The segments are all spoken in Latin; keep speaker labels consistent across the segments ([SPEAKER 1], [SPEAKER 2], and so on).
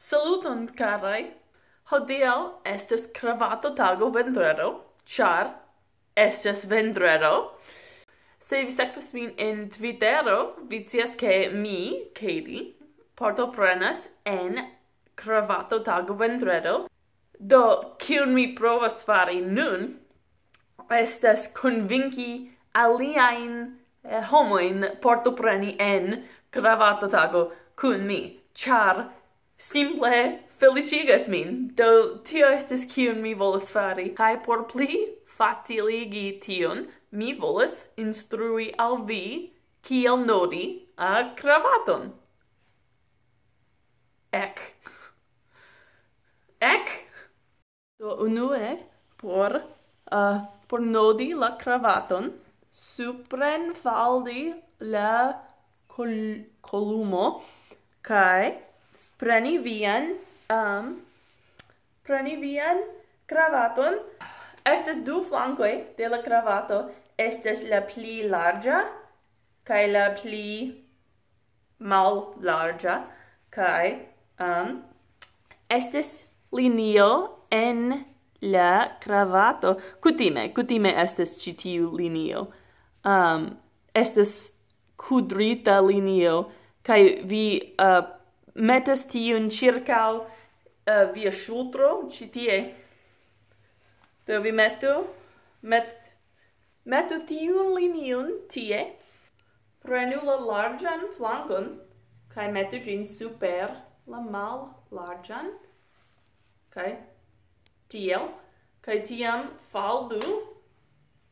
[SPEAKER 1] Saluton, carai! Hodiel estes cravato tago vendrero, char estes vendrero. Se vi sequas min in Twittero, vi cias che mi, Katie, porto prenas en cravato tago vendrero. Do, cion mi provas fari nun, estes convinci aliaen eh, homoin porto preni en cravato tago cun mi, char simple felicigas min, do tio estis cion mi volus fari, cae por pli faciligi tion, mi volus instrui al vi kiel nodi a cravaton. Ec. Ec! Do unue, por, uh, por nodi la cravaton, supren faldi la col columo, cae... Kai pranivian um, pranivian cravaton estes du flancoi de la cravato estes la pli larga kai la pli mal larga kai um, estes linio en la cravato cutime cutime estes ci tiu linio um, estes cudrita linio kai vi uh, metes tiun circa uh, eh, via sutro, ci tie. Do vi metu, met, metu tiun linion tie, prenu la largian flangon, kai metu gin super la mal largian, cae tiel, cae tiam faldu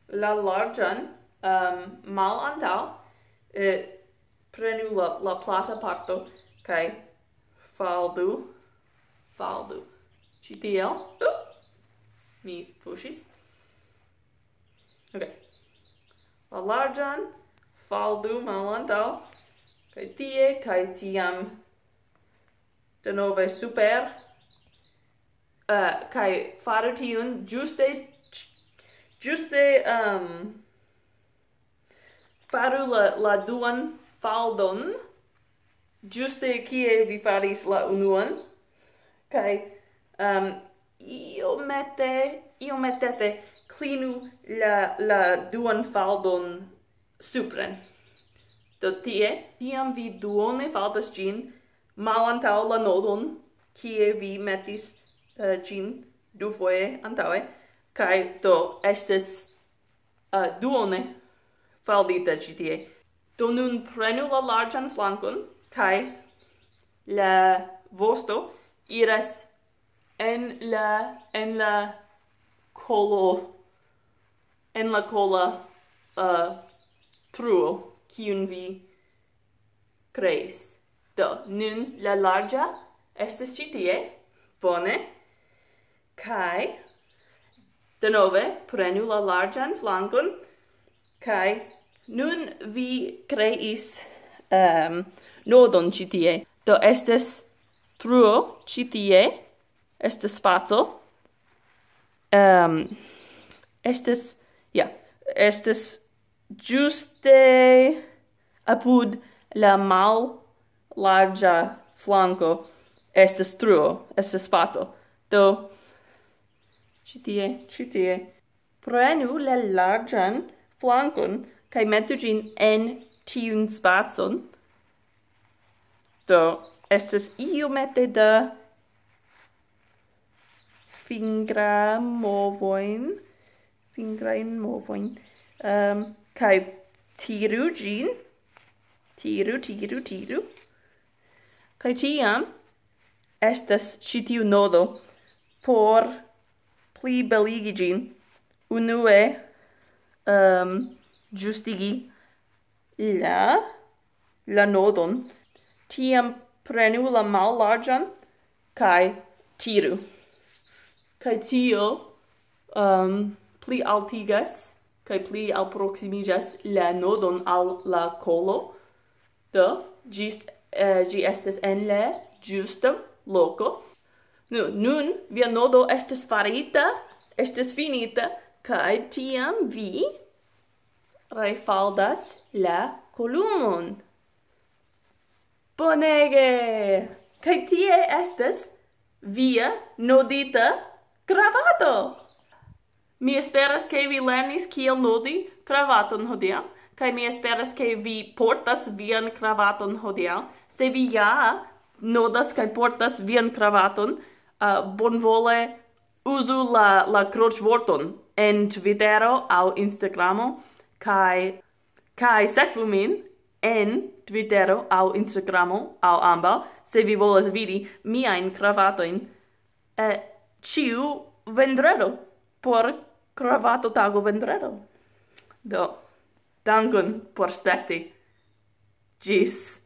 [SPEAKER 1] la largian um, ehm, mal antau, e, eh, prenu la, la plata parto, kai faldu faldu ci tiel oh. mi pushis okay la largan faldu malanto kai tie kai tiam de super uh, eh, kai faru tiun juste juste um, ehm, faru la, la duan faldon giuste kie vi faris la unuan kai um io mette io mettete clinu la la duan faldon supren do tie tiam vi duone faldas gin malantau la nodon kie vi metis uh, eh, du foe antaue kai to estes uh, duone faldita ci to nun prenu la largan flancon kai la vosto iras en la en la colo en la cola a uh, truo qui vi creis do nun la larga estas est citie pone kai de nove prenu la larga en flancon kai nun vi creis um, nodon ci tie. Do estes truo ci tie, estes spazo, um, ehm, estes, ja, yeah, estes giuste apud la mal larga flanco, estes truo, estes spazo. Do, ci tie, ci tie. Prenu la largan flancon, cae metu gin en tiun spazon. Do, estes iomete da fingra movoin, fingrain movoin, um, ehm, kai tiru gin, tiru, tiru, tiru, kai tiam estes citiu nodo por pli beligi gin, unue um, ehm, justigi la la nodon tiam prenu la mal largean kai tiru kai tio um pli altigas kai pli al la nodon al la colo de gis gi eh, estes en la justo loco nu nun via nodo estes farita estes finita kai tiam vi reifaldas la columon. Bonege! Kai tie estes via nodita cravato. Mi esperas ke vi lernis kiel nodi cravaton hodiaŭ, kaj mi esperas ke vi portas vian cravaton hodiaŭ. Se vi ja nodas kaj portas vian cravaton, uh, bonvole uzu la la crochworton en Twittero aŭ Instagramo kai kai sekvu min en Twittero au Instagramo au amba se vi volas vidi mia in cravato in e ciu vendredo por cravato tago vendredo do dankon por spekti Gis.